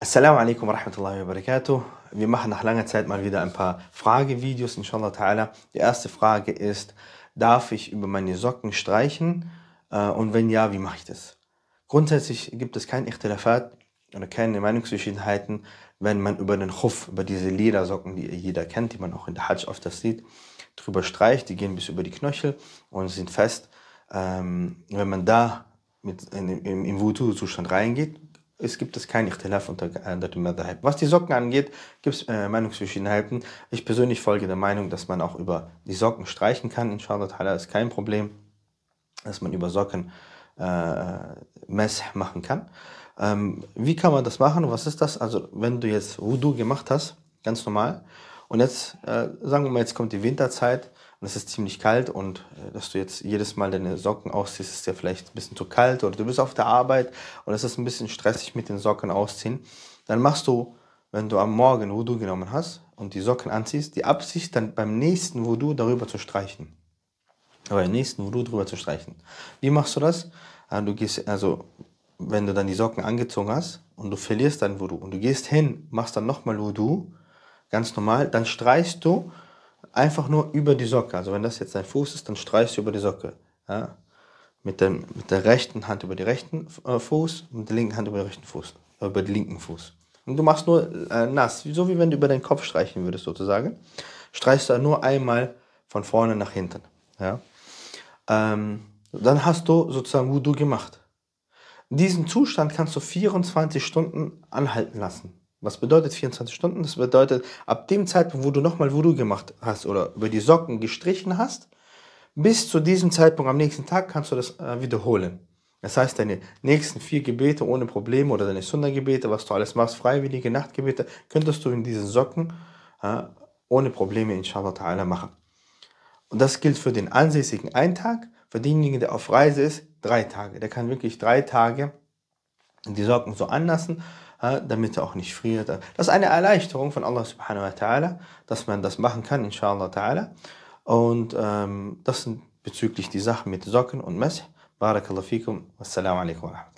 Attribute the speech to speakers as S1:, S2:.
S1: Assalamu alaikum wa rahmatullahi wa barakatuh. Wir machen nach langer Zeit mal wieder ein paar Fragevideos, inshallah ta'ala. Die erste Frage ist, darf ich über meine Socken streichen? Äh, und wenn ja, wie mache ich das? Grundsätzlich gibt es kein Ikhtilafat oder keine Meinungsverschiedenheiten, wenn man über den Chuf, über diese Ledersocken, die jeder kennt, die man auch in der Hajj oft das sieht, drüber streicht. Die gehen bis über die Knöchel und sind fest. Ähm, wenn man da mit, im, im Wutu-Zustand reingeht, es gibt es keinen Ikhtilaf unter anderen äh, Madhab. Was die Socken angeht, gibt es äh, Meinungsverschiedenheiten. Ich persönlich folge der Meinung, dass man auch über die Socken streichen kann. Inshallah ta'ala ist kein Problem, dass man über Socken äh, Mess machen kann. Ähm, wie kann man das machen? Was ist das? Also wenn du jetzt Wudu gemacht hast, ganz normal, und jetzt, äh, sagen wir mal, jetzt kommt die Winterzeit und es ist ziemlich kalt und äh, dass du jetzt jedes Mal deine Socken ausziehst, ist ja vielleicht ein bisschen zu kalt oder du bist auf der Arbeit und es ist ein bisschen stressig mit den Socken ausziehen. Dann machst du, wenn du am Morgen Wudu genommen hast und die Socken anziehst, die Absicht, dann beim nächsten Wudu darüber zu streichen. Aber im nächsten Wudu darüber zu streichen. Wie machst du das? Äh, du gehst, also, wenn du dann die Socken angezogen hast und du verlierst dein Wudu und du gehst hin, machst dann nochmal Wudu ganz normal, dann streichst du einfach nur über die Socke. Also wenn das jetzt dein Fuß ist, dann streichst du über die Socke. Ja? Mit, dem, mit der rechten Hand über den rechten äh, Fuß, mit der linken Hand über den rechten Fuß, äh, über den linken Fuß. Und du machst nur äh, nass, so wie wenn du über deinen Kopf streichen würdest sozusagen. Streichst du nur einmal von vorne nach hinten. Ja? Ähm, dann hast du sozusagen Wudu gemacht. Diesen Zustand kannst du 24 Stunden anhalten lassen. Was bedeutet 24 Stunden? Das bedeutet, ab dem Zeitpunkt, wo du nochmal Voodoo gemacht hast oder über die Socken gestrichen hast, bis zu diesem Zeitpunkt am nächsten Tag kannst du das äh, wiederholen. Das heißt, deine nächsten vier Gebete ohne Probleme oder deine Sundergebete, was du alles machst, freiwillige Nachtgebete, könntest du in diesen Socken äh, ohne Probleme inshallah ta'ala machen. Und das gilt für den ansässigen einen Tag, für denjenigen, der auf Reise ist, drei Tage. Der kann wirklich drei Tage die Socken so anlassen damit er auch nicht friert. Das ist eine Erleichterung von Allah subhanahu wa ta'ala, dass man das machen kann, inshallah ta'ala. Und ähm, das sind bezüglich die Sachen mit Socken und Mess. Barakallahu fikum. Assalamu alaikum wa rahmatullah.